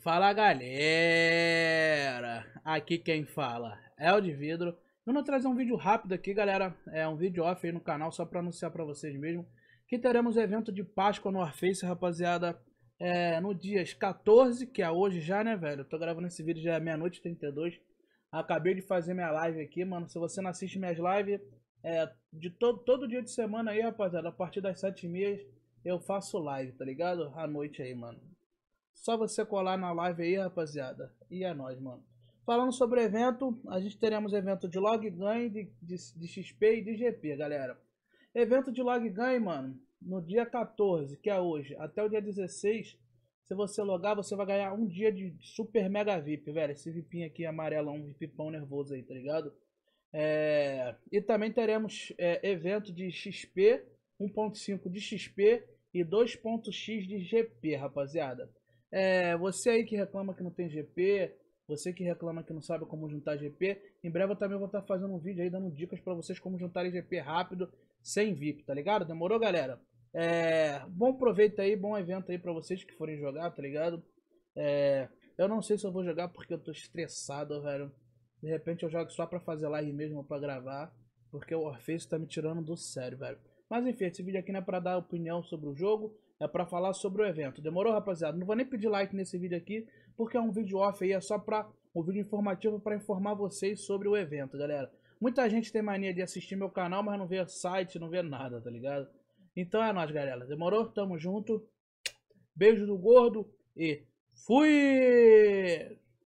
Fala galera! Aqui quem fala é o de vidro. Eu vou trazer um vídeo rápido aqui, galera. É um vídeo off aí no canal, só para anunciar para vocês mesmo que teremos evento de Páscoa no Arface rapaziada. É, no dias 14, que é hoje já, né, velho? Eu tô gravando esse vídeo já é meia-noite 32. Acabei de fazer minha live aqui, mano. Se você não assiste minhas lives, é, de todo, todo dia de semana aí, rapaziada, a partir das 7h30 eu faço live, tá ligado? À noite aí, mano. Só você colar na live aí, rapaziada. E é nóis, mano. Falando sobre o evento, a gente teremos evento de log ganho, de, de, de XP e de GP, galera. Evento de log ganho, mano, no dia 14, que é hoje, até o dia 16, se você logar, você vai ganhar um dia de super mega VIP, velho. Esse VIPinho aqui amarelo, um VIP pão nervoso aí, tá ligado? É... E também teremos é, evento de XP, 1.5 de XP e 2.x de GP, rapaziada. É, você aí que reclama que não tem GP, você que reclama que não sabe como juntar GP, em breve eu também vou estar tá fazendo um vídeo aí dando dicas para vocês como juntarem GP rápido, sem VIP, tá ligado? Demorou, galera? É, bom proveito aí, bom evento aí para vocês que forem jogar, tá ligado? É, eu não sei se eu vou jogar porque eu tô estressado, velho. De repente eu jogo só pra fazer live mesmo, pra gravar. Porque o Orfeu tá me tirando do sério, velho. Mas enfim, esse vídeo aqui não é pra dar opinião sobre o jogo, é pra falar sobre o evento. Demorou, rapaziada? Não vou nem pedir like nesse vídeo aqui, porque é um vídeo off aí, é só pra um vídeo informativo para informar vocês sobre o evento, galera. Muita gente tem mania de assistir meu canal, mas não vê site, não vê nada, tá ligado? Então é nóis, galera. Demorou? Tamo junto. Beijo do gordo e fui!